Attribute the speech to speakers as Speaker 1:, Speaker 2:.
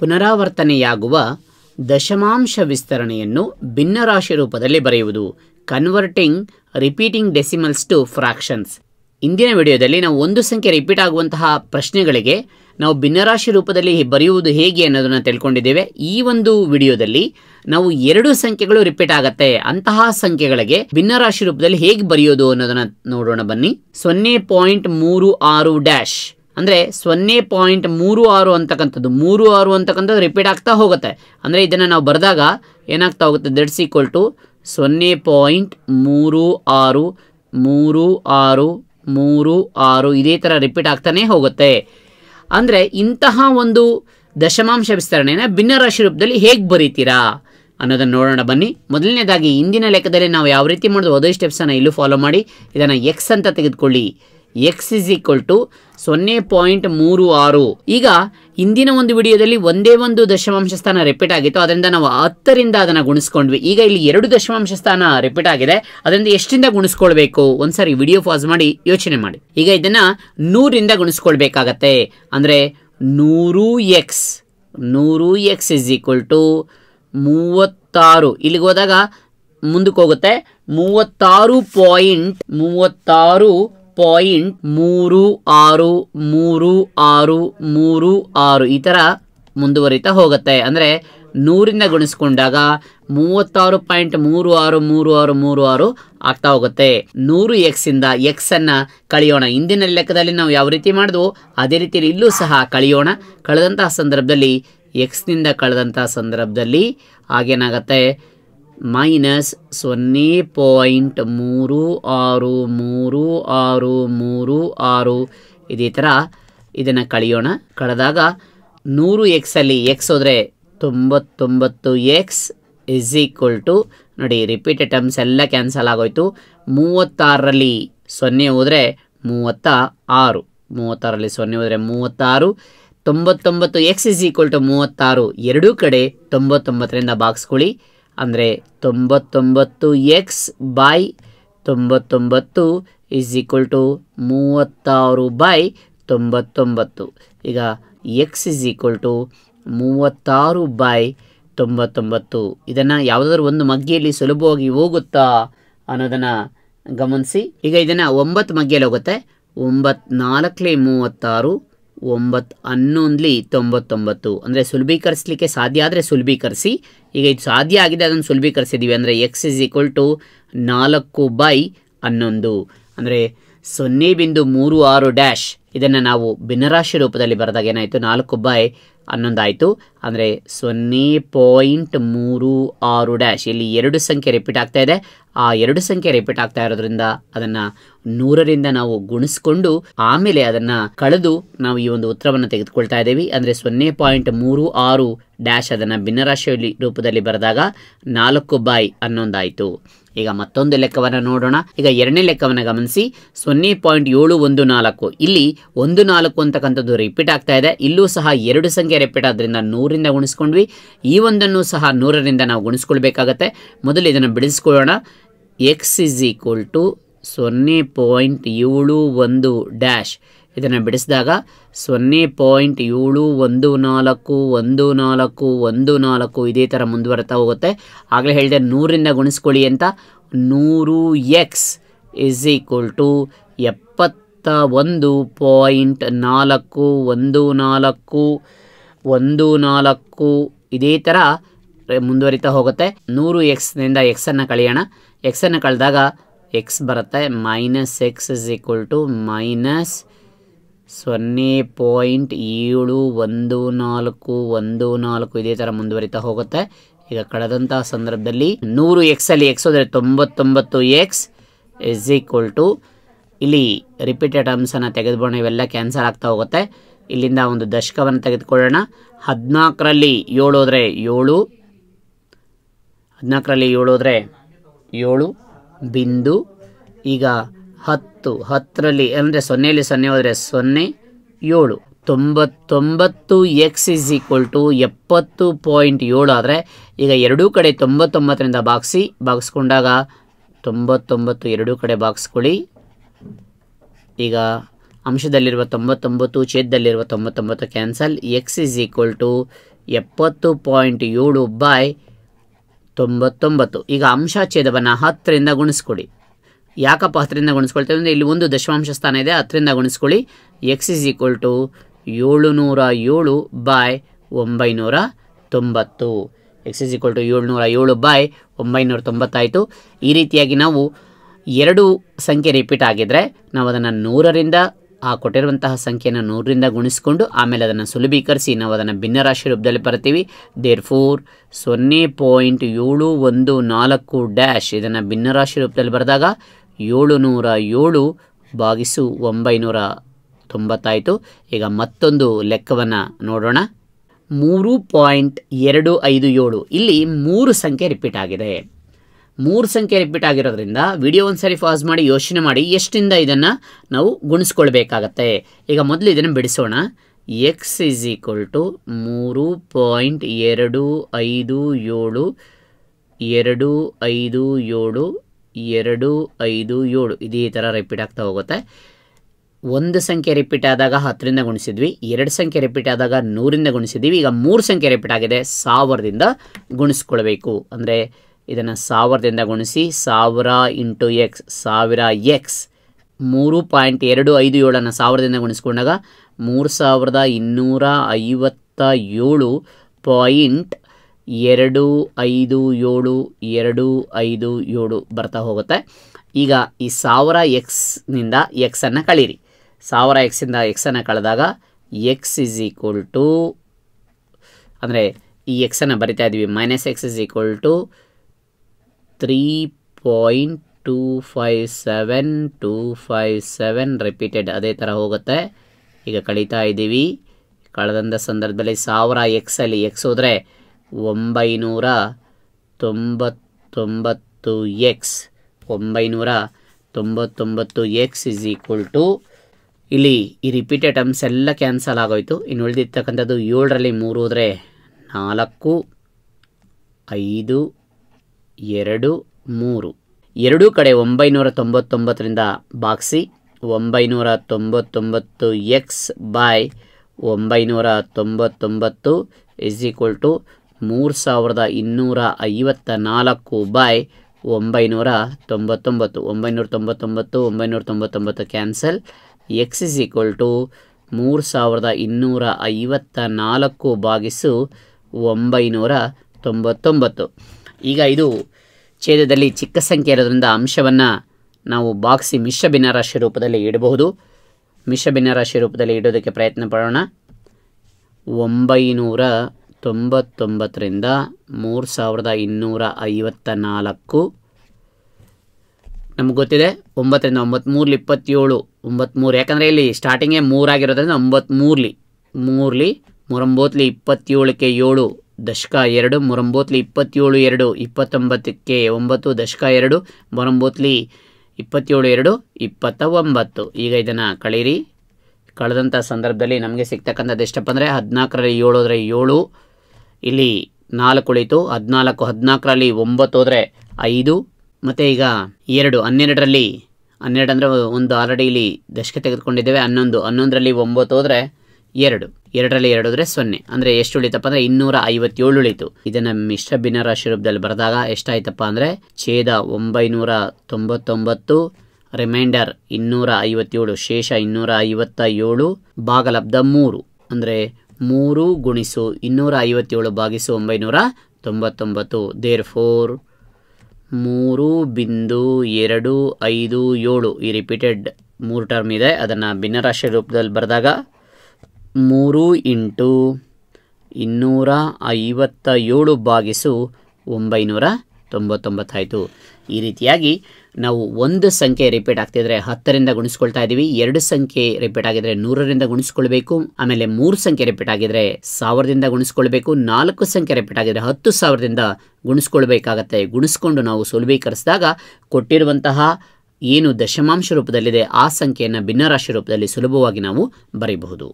Speaker 1: ಪುನರಾವರ್ತನೆಯಾಗುವ ದಶಮಾಂಶ ವಿಸ್ತರಣೆಯನ್ನು ಭಿನ್ನರಾಶಿ ರೂಪದಲ್ಲಿ ಬರೆಯುವುದು converting repeating decimals to fractions ಇಂದಿನ ವಿಡಿಯೋದಲ್ಲಿ ನಾವು ಒಂದು ಸಂಖ್ಯೆ ರಿಪೀಟ್ ಆಗುವಂತಹ ಪ್ರಶ್ನೆಗಳಿಗೆ ನಾವು ಭಿನ್ನರಾಶಿ ರೂಪದಲ್ಲಿ ಬರೆಯುವುದು ಹೇಗೆ ಅನ್ನೋದನ್ನು ತಿಳ್ಕೊಂಡಿದ್ದೇವೆ ಈ ಒಂದು ವಿಡಿಯೋದಲ್ಲಿ ನಾವು ಎರಡು ಸಂಖ್ಯೆಗಳು ರಿಪೀಟ್ ಆಗತ್ತೆ ಅಂತಹ ಸಂಖ್ಯೆಗಳಿಗೆ ಭಿನ್ನರಾಶಿ ರೂಪದಲ್ಲಿ ಹೇಗೆ ಬರೆಯೋದು ಅನ್ನೋದನ್ನು ನೋಡೋಣ ಬನ್ನಿ ಸೊನ್ನೆ ಪಾಯಿಂಟ್ ಮೂರು ಆರು ಡ್ಯಾಶ್ ಅಂದರೆ ಸೊನ್ನೆ ಪಾಯಿಂಟ್ ಮೂರು ಆರು ಅಂತಕ್ಕಂಥದ್ದು ಮೂರು ಆರು ಅಂತಕ್ಕಂಥದ್ದು ರಿಪೀಟ್ ಆಗ್ತಾ ಹೋಗುತ್ತೆ ಅಂದರೆ ಇದನ್ನು ನಾವು ಬರೆದಾಗ ಏನಾಗ್ತಾ ಹೋಗುತ್ತೆ ದಟ್ಸ್ ಈಕ್ವಲ್ ಟು ಸೊನ್ನೆ ಪಾಯಿಂಟ್ ಮೂರು ಆರು ಮೂರು ಆರು ಮೂರು ಆರು ಇದೇ ಥರ ರಿಪೀಟ್ ಆಗ್ತಾನೇ ಹೋಗುತ್ತೆ ಅಂದರೆ ಇಂತಹ ಒಂದು ದಶಮಾಂಶ ವಿಸ್ತರಣೆಯನ್ನು ರಾಶಿ ರೂಪದಲ್ಲಿ ಹೇಗೆ ಬರೀತೀರಾ ಅನ್ನೋದನ್ನು ನೋಡೋಣ ಬನ್ನಿ ಮೊದಲನೇದಾಗಿ ಇಂದಿನ ಲೆಕ್ಕದಲ್ಲಿ ನಾವು ಯಾವ ರೀತಿ ಮಾಡೋದು ಅದೇ ಸ್ಟೆಪ್ಸನ್ನು ಇಲ್ಲೂ ಫಾಲೋ ಮಾಡಿ ಇದನ್ನು ಎಕ್ಸ್ ಅಂತ ತೆಗೆದುಕೊಳ್ಳಿ ಎಕ್ಸ್ ಇಸ್ ಈಕ್ವಲ್ ಟು ಸೊನ್ನೆ ಪಾಯಿಂಟ್ ಮೂರು ಆರು ಈಗ ಹಿಂದಿನ ಒಂದು ವಿಡಿಯೋದಲ್ಲಿ ಒಂದೇ ಒಂದು ದಶಮಾಂಶ ಸ್ಥಾನ ರಿಪೀಟ್ ಆಗಿತ್ತು ಅದರಿಂದ ನಾವು ಹತ್ತರಿಂದ ಅದನ್ನು ಗುಣಿಸ್ಕೊಂಡ್ವಿ ಈಗ ಇಲ್ಲಿ ಎರಡು ದಶಮಾಂಶ ಸ್ಥಾನ ರಿಪೀಟ್ ಆಗಿದೆ ಅದರಿಂದ ಎಷ್ಟರಿಂದ ಗುಣಿಸ್ಕೊಳ್ಬೇಕು ಒಂದ್ಸರಿ ವಿಡಿಯೋ ಪಾಸ್ ಮಾಡಿ ಯೋಚನೆ ಮಾಡಿ ಈಗ ಇದನ್ನು ನೂರಿಂದ ಗುಣಿಸ್ಕೊಳ್ಬೇಕಾಗತ್ತೆ ಅಂದರೆ ನೂರು ಎಕ್ಸ್ ನೂರು ಎಕ್ಸ್ ಇಸ್ ಈಕ್ವಲ್ ಟು ಮೂವತ್ತಾರು ಇಲ್ಲಿಗೆ ಹೋದಾಗ ಮುಂದಕ್ಕೆ ಹೋಗುತ್ತೆ ಮೂವತ್ತಾರು ಪಾಯಿಂಟ್ ಮೂವತ್ತಾರು ಪಾಯಿಂಟ್ ಮೂರು ಆರು ಮೂರು ಆರು ಮೂರು ಆರು ಈ ಥರ ಮುಂದುವರಿತಾ ಹೋಗುತ್ತೆ ಅಂದರೆ ನೂರಿಂದ ಗುಣಿಸ್ಕೊಂಡಾಗ ಮೂವತ್ತಾರು ಪಾಯಿಂಟ್ ಮೂರು ಆರು ಮೂರು ಆರು ಮೂರು ಆರು ಆಗ್ತಾ ಹೋಗುತ್ತೆ ನೂರು ಎಕ್ಸ್ ಇಂದ ಎಕ್ಸ್ ಅನ್ನ ಕಳೆಯೋಣ ಹಿಂದಿನ ಲೆಕ್ಕದಲ್ಲಿ ನಾವು ಯಾವ ರೀತಿ ಮಾಡಿದ್ವು ಅದೇ ರೀತಿಯಲ್ಲಿ ಇಲ್ಲೂ ಸಹ ಕಳೆಯೋಣ ಕಳೆದಂತಹ ಸಂದರ್ಭದಲ್ಲಿ ಎಕ್ಸ್ನಿಂದ ಕಳೆದಂತಹ ಸಂದರ್ಭದಲ್ಲಿ ಹಾಗೇನಾಗತ್ತೆ ಮೈನಸ್ ಸೊನ್ನೆ ಪಾಯಿಂಟ್ ಮೂರು ಆರು ಮೂರು ಆರು ಮೂರು ಆರು ಇದೇ ಥರ ಇದನ್ನು ಕಳೆಯೋಣ ಕಳೆದಾಗ ನೂರು ಎಕ್ಸಲ್ಲಿ ಎಕ್ಸ್ ಹೋದರೆ ತೊಂಬತ್ತೊಂಬತ್ತು ಎಕ್ಸ್ ಇಸ್ ಈಕ್ವಲ್ ಟು ನೋಡಿ ರಿಪೀಟ್ ಟರ್ಮ್ಸ್ ಎಲ್ಲ ಕ್ಯಾನ್ಸಲ್ ಆಗೋಯ್ತು ಮೂವತ್ತಾರರಲ್ಲಿ ಸೊನ್ನೆ ಹೋದರೆ ಮೂವತ್ತ ಆರು ಮೂವತ್ತಾರರಲ್ಲಿ ಸೊನ್ನೆ ಹೋದರೆ ಮೂವತ್ತಾರು ತೊಂಬತ್ತೊಂಬತ್ತು ಎಕ್ಸ್ ಇಸ್ ಈಕ್ವಲ್ ಟು ಮೂವತ್ತಾರು ಎರಡೂ ಕಡೆ ತೊಂಬತ್ತೊಂಬತ್ತರಿಂದ ಬಾಕ್ಸ್ಕೊಳ್ಳಿ ಅಂದರೆ ತೊಂಬತ್ತೊಂಬತ್ತು ಎಕ್ಸ್ ಬೈ ತೊಂಬತ್ತೊಂಬತ್ತು ಈಸ್ ಈಕ್ವಲ್ ಟು ಮೂವತ್ತಾರು ಬೈ ತೊಂಬತ್ತೊಂಬತ್ತು ಈಗ ಎಕ್ಸ್ ಇಸ್ ಈಕ್ವಲ್ ಟು ಮೂವತ್ತಾರು ಬೈ ತೊಂಬತ್ತೊಂಬತ್ತು ಇದನ್ನು ಯಾವುದಾದ್ರೂ ಒಂದು ಮಗ್ಗಿಯಲ್ಲಿ ಸುಲಭವಾಗಿ ಹೋಗುತ್ತಾ ಅನ್ನೋದನ್ನು ಗಮನಿಸಿ ಈಗ ಇದನ್ನು ಒಂಬತ್ತು ಮಗ್ಗಿಯಲ್ಲಿ ಹೋಗುತ್ತೆ ಒಂಬತ್ತು ನಾಲ್ಕಲೇ ಮೂವತ್ತಾರು ಒಂಬತ್ತು ಹನ್ನೊಂದ್ಲಿ ತೊಂಬತ್ತೊಂಬತ್ತು ಅಂದರೆ ಸುಲಭೀಕರಿಸಲಿಕ್ಕೆ ಸಾಧ್ಯ ಆದರೆ ಸುಲಭೀಕರಿಸಿ ಈಗ ಇದು ಸಾಧ್ಯ ಆಗಿದೆ ಅದನ್ನು ಸುಲಭೀಕರಿಸಿದ್ದೀವಿ ಅಂದರೆ ಎಕ್ಸ್ ಇಸ್ ಈಕ್ವಲ್ ಟು ನಾಲ್ಕು ಬೈ ಹನ್ನೊಂದು ಅಂದರೆ ಸೊನ್ನೆ ಬಿಂದು ಮೂರು ಆರು ಡ್ಯಾಶ್ ಇದನ್ನು ನಾವು ಭಿನ್ನರಾಶಿ ರೂಪದಲ್ಲಿ ಬರೆದಾಗ ಏನಾಯಿತು ನಾಲ್ಕು ಬೈ ಹನ್ನೊಂದಾಯಿತು ಅಂದರೆ ಸೊನ್ನೆ ಪಾಯಿಂಟ್ ಮೂರು ಆರು ಡ್ಯಾಶ್ ಇಲ್ಲಿ ಎರಡು ಸಂಖ್ಯೆ ರಿಪೀಟ್ ಆಗ್ತಾ ಇದೆ ಆ ಎರಡು ಸಂಖ್ಯೆ ರಿಪೀಟ್ ಆಗ್ತಾ ಇರೋದ್ರಿಂದ ಅದನ್ನು ನೂರರಿಂದ ನಾವು ಗುಣಿಸ್ಕೊಂಡು ಆಮೇಲೆ ಅದನ್ನು ಕಳೆದು ನಾವು ಈ ಒಂದು ಉತ್ತರವನ್ನು ತೆಗೆದುಕೊಳ್ತಾ ಇದ್ದೀವಿ ಅಂದರೆ ಸೊನ್ನೆ ಪಾಯಿಂಟ್ ಮೂರು ಆರು ಡ್ಯಾಶ್ ಅದನ್ನು ಭಿನ್ನರಾಶಿಯಲ್ಲಿ ರೂಪದಲ್ಲಿ ಬರೆದಾಗ ನಾಲ್ಕು ಬಾಯ್ ಹನ್ನೊಂದಾಯಿತು ಈಗ ಮತ್ತೊಂದು ಲೆಕ್ಕವನ್ನು ನೋಡೋಣ ಈಗ ಎರಡನೇ ಲೆಕ್ಕವನ್ನು ಗಮನಿಸಿ ಸೊನ್ನೆ ಪಾಯಿಂಟ್ ಏಳು ಒಂದು ನಾಲ್ಕು ಇಲ್ಲಿ ಒಂದು ನಾಲ್ಕು ಅಂತಕ್ಕಂಥದ್ದು ರಿಪೀಟ್ ಆಗ್ತಾ ಇದೆ ಇಲ್ಲೂ ಸಹ ಎರಡು ಸಂಖ್ಯೆ ರಿಪೀಟ್ ಆದ್ದರಿಂದ ನೂರಿಂದ ಗುಣಿಸ್ಕೊಂಡ್ವಿ ಈ ಒಂದನ್ನು ಸಹ ನೂರರಿಂದ ನಾವು ಗುಣಿಸ್ಕೊಳ್ಬೇಕಾಗತ್ತೆ ಮೊದಲು ಇದನ್ನು ಬಿಡಿಸ್ಕೊಳ್ಳೋಣ ಎಕ್ಸ್ ಇಸ್ ಈಕ್ವಲ್ ಟು ಸೊನ್ನೆ ಪಾಯಿಂಟ್ ಏಳು ಒಂದು ಡ್ಯಾಶ್ ಇದನ್ನು ಬಿಡಿಸಿದಾಗ ಸೊನ್ನೆ ಪಾಯಿಂಟ್ ಏಳು ಒಂದು ನಾಲ್ಕು ಒಂದು ನಾಲ್ಕು ಒಂದು ನಾಲ್ಕು ಇದೇ ಥರ ಮುಂದುವರ್ತಾ ಹೋಗುತ್ತೆ ಆಗಲೇ ಹೇಳಿದೆ ನೂರಿಂದ ಗುಣಿಸ್ಕೊಳ್ಳಿ ಅಂತ ನೂರು ಎಕ್ಸ್ ಇಸ್ ಈಕ್ವಲ್ ಟು ಎಪ್ಪತ್ತ ಒಂದು ಪಾಯಿಂಟ್ ನಾಲ್ಕು ಒಂದು ನಾಲ್ಕು ಒಂದು ನಾಲ್ಕು ಇದೇ ಥರ ಮುಂದುವರಿತಾ ಹೋಗುತ್ತೆ ನೂರು ಎಕ್ಸ್ನಿಂದ ಎಕ್ಸನ್ನು ಕಳೆಯೋಣ ಎಕ್ಸನ್ನು ಕಳೆದಾಗ ಎಕ್ಸ್ ಬರುತ್ತೆ minus X is equal to minus ಸೊನ್ನೆ ಪಾಯಿಂಟ್ ಏಳು ಒಂದು ನಾಲ್ಕು ಒಂದು ನಾಲ್ಕು ಇದೇ ಥರ ಮುಂದುವರಿತಾ ಹೋಗುತ್ತೆ ಈಗ ಕಳೆದಂತಹ ಸಂದರ್ಭದಲ್ಲಿ ನೂರು ಎಕ್ಸಲ್ಲಿ ಎಕ್ಸ್ ಹೋದರೆ ತೊಂಬತ್ತೊಂಬತ್ತು ಎಕ್ಸ್ ಇಸ್ ಈಕ್ವಲ್ ಟು ಇಲ್ಲಿ ರಿಪೀಟೆಡ್ ಟರ್ಮ್ಸನ್ನು ತೆಗೆದುಬೋಣ ಇವೆಲ್ಲ ಕ್ಯಾನ್ಸಲ್ ಆಗ್ತಾ ಹೋಗುತ್ತೆ ಇಲ್ಲಿಂದ ಒಂದು ದಶಕವನ್ನು ತೆಗೆದುಕೊಳ್ಳೋಣ ಹದಿನಾಲ್ಕರಲ್ಲಿ ಏಳು ಹೋದರೆ ಏಳು ಹದಿನಾಲ್ಕರಲ್ಲಿ ಏಳು ಹೋದರೆ ಏಳು ಬಿಂದು ಈಗ ಹತ್ತು ಹತ್ತರಲ್ಲಿ ಅಂದರೆ ಸೊನ್ನೆಯಲ್ಲಿ ಸೊನ್ನೆ ಹೋದರೆ ಸೊನ್ನೆ ಏಳು ತೊಂಬತ್ತೊಂಬತ್ತು ಎಕ್ಸ್ ಇಸ್ ಈಕ್ವಲ್ ಟು ಎಪ್ಪತ್ತು ಪಾಯಿಂಟ್ ಏಳು ಆದರೆ ಈಗ ಎರಡೂ ಕಡೆ ತೊಂಬತ್ತೊಂಬತ್ತರಿಂದ ಬಾಕ್ಸಿ ಬಾಗಿಸ್ಕೊಂಡಾಗ ತೊಂಬತ್ತೊಂಬತ್ತು ಎರಡೂ ಕಡೆ ಬಾಗಿಸ್ಕೊಳ್ಳಿ ಈಗ ಅಂಶದಲ್ಲಿರುವ ತೊಂಬತ್ತೊಂಬತ್ತು ಛೇದದಲ್ಲಿರುವ ತೊಂಬತ್ತೊಂಬತ್ತು cancel X is equal to ಎಪ್ಪತ್ತು ಪಾಯಿಂಟ್ ಏಳು ಬೈ ತೊಂಬತ್ತೊಂಬತ್ತು ಈಗ ಅಂಶ ಛೇದವನ್ನು ಹತ್ತರಿಂದ ಗುಣಿಸ್ಕೊಡಿ ಯಾಕಪ್ಪ ಹತ್ತರಿಂದ ಗುಣಿಸ್ಕೊಳ್ತೇವೆ ಅಂದರೆ ಇಲ್ಲಿ ಒಂದು ದಶಮಾಂಶ ಸ್ಥಾನ ಇದೆ ಹತ್ತರಿಂದ ಗುಣಿಸ್ಕೊಳ್ಳಿ ಎಕ್ಸ್ ಇಸ್ ಈಕ್ವಲ್ ಟು ಏಳುನೂರ ಏಳು ಬಾಯ್ ಒಂಬೈನೂರ ತೊಂಬತ್ತು ಎಕ್ಸ್ ಇಸ್ ಈಕ್ವಲ್ ಟು ಏಳ್ನೂರ ಏಳು ಬಾಯ್ ಒಂಬೈನೂರ ತೊಂಬತ್ತಾಯಿತು ಈ ರೀತಿಯಾಗಿ ನಾವು ಎರಡು ಸಂಖ್ಯೆ ರಿಪೀಟ್ ಆಗಿದ್ದರೆ ನಾವು ಅದನ್ನು ನೂರರಿಂದ ಆ ಕೊಟ್ಟಿರುವಂತಹ ಸಂಖ್ಯೆಯನ್ನು ನೂರರಿಂದ ಗುಣಿಸ್ಕೊಂಡು ಆಮೇಲೆ ಅದನ್ನು ಸುಲಭೀಕರಿಸಿ ನಾವು ಅದನ್ನು ಭಿನ್ನರಾಶಿ ರೂಪದಲ್ಲಿ ಬರ್ತೀವಿ ದೇರ್ ಫೋರ್ ಸೊನ್ನೆ ಪಾಯಿಂಟ್ ಏಳು ಒಂದು ನಾಲ್ಕು ಡ್ಯಾಶ್ ಇದನ್ನು ಭಿನ್ನರಾಶಿ ರೂಪದಲ್ಲಿ ಬರೆದಾಗ ಏಳು ನೂರ ಏಳು ಭಾಗಿಸು ಒಂಬೈನೂರ ತೊಂಬತ್ತಾಯಿತು ಈಗ ಮತ್ತೊಂದು ಲೆಕ್ಕವನ್ನು ನೋಡೋಣ ಮೂರು ಪಾಯಿಂಟ್ ಎರಡು ಐದು ಏಳು ಇಲ್ಲಿ ಮೂರು ಸಂಖ್ಯೆ ರಿಪೀಟ್ ಆಗಿದೆ ಮೂರು ಸಂಖ್ಯೆ ರಿಪೀಟ್ ಆಗಿರೋದ್ರಿಂದ ವಿಡಿಯೋ ಒಂದು ಸಾರಿ ಫಾಸ್ ಮಾಡಿ ಯೋಚನೆ ಮಾಡಿ ಎಷ್ಟಿಂದ ಇದನ್ನು ನಾವು ಗುಣಿಸ್ಕೊಳ್ಬೇಕಾಗತ್ತೆ ಈಗ ಮೊದಲು ಇದನ್ನು ಬಿಡಿಸೋಣ ಎಕ್ಸ್ ಈಸ್ ಈಕ್ವಲ್ ಟು ಮೂರು ಪಾಯಿಂಟ್ ಎರಡು ಐದು ಏಳು ಎರಡು ಐದು ಏಳು ಎರಡು ಐದು ಏಳು ಇದೇ ಥರ ರಿಪೀಟ್ ಆಗ್ತಾ ಹೋಗುತ್ತೆ ಒಂದು ಸಂಖ್ಯೆ ರಿಪೀಟ್ ಆದಾಗ ಹತ್ತರಿಂದ ಗುಣಿಸಿದ್ವಿ ಎರಡು ಸಂಖ್ಯೆ ರಿಪೀಟ್ ಆದಾಗ ನೂರಿಂದ ಗುಣಿಸಿದ್ವಿ ಈಗ ಮೂರು ಸಂಖ್ಯೆ ರಿಪೀಟ್ ಆಗಿದೆ ಸಾವಿರದಿಂದ ಗುಣಿಸ್ಕೊಳ್ಬೇಕು ಅಂದರೆ ಇದನ್ನು ಸಾವಿರದಿಂದ ಗುಣಿಸಿ ಸಾವಿರ ಇಂಟು ಎಕ್ಸ್ ಸಾವಿರ ಎಕ್ಸ್ ಮೂರು ಪಾಯಿಂಟ್ ಎರಡು ಐದು ಏಳನ್ನು ಸಾವಿರದಿಂದ ಗುಣಿಸ್ಕೊಂಡಾಗ ಮೂರು ಸಾವಿರದ ಇನ್ನೂರ ಐವತ್ತ ಏಳು ಪಾಯಿಂಟ್ ಎರಡು ಐದು ಏಳು ಎರಡು ಐದು ಏಳು ಬರ್ತಾ ಹೋಗುತ್ತೆ ಈಗ ಈ ಸಾವಿರ ಎಕ್ಸ್ನಿಂದ ಎಕ್ಸನ್ನು ಕಳೀರಿ ಸಾವಿರ ಎಕ್ಸಿಂದ ಎಕ್ಸನ್ನು ಕಳೆದಾಗ ಎಕ್ಸ್ ಇಸ್ ಈಕ್ವಲ್ ಟು ಅಂದರೆ ಈ ಎಕ್ಸನ್ನು ಬರಿತಾ ಇದ್ದೀವಿ minus X is equal to three point two five seven two five seven repeated ಅದೇ ಥರ ಹೋಗುತ್ತೆ ಈಗ ಕಳೀತಾ ಇದ್ದೀವಿ ಕಳೆದಂಥ ಸಂದರ್ಭದಲ್ಲಿ ಸಾವಿರ ಎಕ್ಸಲ್ಲಿ ಎಕ್ಸ್ ಹೋದರೆ ಒಂಬೈನೂರ ತೊಂಬತ್ತೊಂಬತ್ತು ಎಕ್ಸ್ ಒಂಬೈನೂರ ತೊಂಬತ್ತೊಂಬತ್ತು ಎಕ್ಸ್ ಇಸ್ ಈಕ್ವಲ್ ಟು ಇಲ್ಲಿ ಈ ರಿಪೀಟ್ ಐಟಮ್ಸ್ ಎಲ್ಲ ಕ್ಯಾನ್ಸಲ್ ಆಗೋಯಿತು ಇನ್ನು ಉಳಿದಿರ್ತಕ್ಕಂಥದ್ದು ಏಳರಲ್ಲಿ ಮೂರು ಹೋದರೆ ನಾಲ್ಕು ಐದು ಎರಡು ಮೂರು ಎರಡೂ ಕಡೆ ಒಂಬೈನೂರ ತೊಂಬತ್ತೊಂಬತ್ತರಿಂದ ಬಾಕ್ಸಿ ಒಂಬೈನೂರ ತೊಂಬತ್ತೊಂಬತ್ತು ಎಕ್ಸ್ ಬೈ ಒಂಬೈನೂರ ತೊಂಬತ್ತೊಂಬತ್ತು ಇಸ್ ಈಕ್ವಲ್ ಟು ಮೂರು ಸಾವಿರದ ಇನ್ನೂರ ಐವತ್ತ ನಾಲ್ಕು ಬೈ ಒಂಬೈನೂರ ತೊಂಬತ್ತೊಂಬತ್ತು ಒಂಬೈನೂರ ತೊಂಬತ್ತೊಂಬತ್ತು ಒಂಬೈನೂರ ತೊಂಬತ್ತೊಂಬತ್ತು cancel X is equal to ಮೂರು ಸಾವಿರದ ಇನ್ನೂರ ಐವತ್ತ ನಾಲ್ಕು ಭಾಗಿಸು ಒಂಬೈನೂರ ತೊಂಬತ್ತೊಂಬತ್ತು ಈಗ ಇದು ಛೇದದಲ್ಲಿ ಚಿಕ್ಕ ಸಂಖ್ಯೆ ಇರೋದರಿಂದ ಅಂಶವನ್ನು ನಾವು ಬಾಕ್ಸಿ ಮಿಶ್ರ ಭಿನ್ನರಾಶಿ ರೂಪದಲ್ಲಿ ಇಡಬಹುದು ಮಿಶ್ರ ಭಿನ್ನರಾಶಿ ರೂಪದಲ್ಲಿ ಇಡೋದಕ್ಕೆ ಪ್ರಯತ್ನ ಪಡೋಣ ಒಂಬೈನೂರ ತೊಂಬತ್ತೊಂಬತ್ತರಿಂದ ಮೂರು ಸಾವಿರದ ಇನ್ನೂರ ಐವತ್ತ ನಾಲ್ಕು ನಮ್ಗೆ ಗೊತ್ತಿದೆ ಒಂಬತ್ತರಿಂದ ಒಂಬತ್ತ್ಮೂರ್ಲಿ ಇಪ್ಪತ್ತೇಳು ಒಂಬತ್ತ್ಮೂರು ಯಾಕಂದರೆ ಇಲ್ಲಿ ಸ್ಟಾರ್ಟಿಂಗೇ ಮೂರಾಗಿರೋದ್ರಿಂದ ಒಂಬತ್ತ್ಮೂರ್ಲಿ ಮೂರಲಿ ಮುರಂಬೋತ್ಲಿ ಇಪ್ಪತ್ತೇಳಕ್ಕೆ ಏಳು ದಶಕ ಎರಡು ಮುರಂಬೋತ್ಲಿ ಇಪ್ಪತ್ತೇಳು ಎರಡು ಇಪ್ಪತ್ತೊಂಬತ್ತಕ್ಕೆ ಒಂಬತ್ತು ದಶಕ ಎರಡು ಮೊರಂಬೋತ್ಲಿ ಇಪ್ಪತ್ತೇಳು ಎರಡು ಇಪ್ಪತ್ತ ಒಂಬತ್ತು ಈಗ ಇದನ್ನು ಕಳೀರಿ ಕಳೆದಂಥ ಸಂದರ್ಭದಲ್ಲಿ ನಮಗೆ ಸಿಗ್ತಕ್ಕಂಥದ್ದು ಎಷ್ಟಪ್ಪ ಅಂದರೆ ಹದಿನಾಲ್ಕರಲ್ಲಿ ಅಂದರೆ ಏಳು ಇಲ್ಲಿ ನಾಲ್ಕು ಉಳಿತು ಹದಿನಾಲ್ಕು ಹದಿನಾಲ್ಕರಲ್ಲಿ ಒಂಬತ್ತು ಹೋದರೆ ಐದು ಮತ್ತು ಈಗ ಎರಡು ಹನ್ನೆರಡರಲ್ಲಿ ಹನ್ನೆರಡು ಅಂದರೆ ಒಂದು ಆಲ್ರೆಡಿ ಇಲ್ಲಿ ದಶಕ ತೆಗೆದುಕೊಂಡಿದ್ದೇವೆ ಹನ್ನೊಂದು ಹನ್ನೊಂದರಲ್ಲಿ ಒಂಬತ್ತು ಹೋದರೆ ಎರಡು ಎರಡರಲ್ಲಿ ಎರಡು ಹೋದರೆ ಸೊನ್ನೆ ಅಂದರೆ ಎಷ್ಟು ಉಳಿತಪ್ಪ ಅಂದರೆ ಇನ್ನೂರ ಐವತ್ತೇಳು ಉಳಿತು ಇದನ್ನು ಮಿಶ್ರ ಭಿನ್ನರಾಶಿ ರೂಪದಲ್ಲಿ ಬರೆದಾಗ ಎಷ್ಟಾಯ್ತಪ್ಪ ಅಂದರೆ ಛೇದ ಒಂಬೈನೂರ ತೊಂಬತ್ತೊಂಬತ್ತು ರಿಮೈಂಡರ್ ಇನ್ನೂರ ಐವತ್ತೇಳು ಶೇಷ ಇನ್ನೂರ ಐವತ್ತ ಏಳು ಭಾಗಲಬ್ಧ ಮೂರು ಅಂದರೆ ಮೂರು ಗುಣಿಸು ಇನ್ನೂರ ಐವತ್ತೇಳು ಭಾಗಿಸು ಒಂಬೈನೂರ ತೊಂಬತ್ತೊಂಬತ್ತು ದೇರ್ ಫೋರ್ ಮೂರು ಬಿಂದು ಎರಡು ಐದು ಏಳು ಈ ರಿಪೀಟೆಡ್ ಮೂರು ಟರ್ಮ್ ಇದೆ ಅದನ್ನು ಭಿನ್ನರಾಶಿ ರೂಪದಲ್ಲಿ ಬರೆದಾಗ ಮೂರು ಇಂಟು ಇನ್ನೂರ ಐವತ್ತ ಏಳು ಭಾಗಿಸು ಒಂಬೈನೂರ ತೊಂಬತ್ತೊಂಬತ್ತಾಯಿತು ಈ ರೀತಿಯಾಗಿ ನಾವು ಒಂದು ಸಂಖ್ಯೆ ರಿಪೀಟ್ ಆಗ್ತಿದ್ರೆ ಹತ್ತರಿಂದ ಗುಣಿಸ್ಕೊಳ್ತಾ ಇದ್ದೀವಿ ಎರಡು ಸಂಖ್ಯೆ ರಿಪೀಟ್ ಆಗಿದ್ರೆ ನೂರರಿಂದ ಗುಣಿಸ್ಕೊಳ್ಬೇಕು ಆಮೇಲೆ ಮೂರು ಸಂಖ್ಯೆ ರಿಪೀಟ್ ಆಗಿದ್ರೆ ಸಾವಿರದಿಂದ ಗುಣಿಸ್ಕೊಳ್ಬೇಕು ನಾಲ್ಕು ಸಂಖ್ಯೆ ರಿಪೀಟ್ ಆಗಿದ್ರೆ ಹತ್ತು ಸಾವಿರದಿಂದ ಗುಣಿಸ್ಕೊಳ್ಬೇಕಾಗತ್ತೆ ಗುಣಿಸ್ಕೊಂಡು ನಾವು ಸುಲಭೀಕರಿಸಿದಾಗ ಕೊಟ್ಟಿರುವಂತಹ ಏನು ದಶಮಾಂಶ ರೂಪದಲ್ಲಿದೆ ಆ ಸಂಖ್ಯೆಯನ್ನು ಭಿನ್ನರಾಶಿ ರೂಪದಲ್ಲಿ ಸುಲಭವಾಗಿ ನಾವು ಬರೀಬಹುದು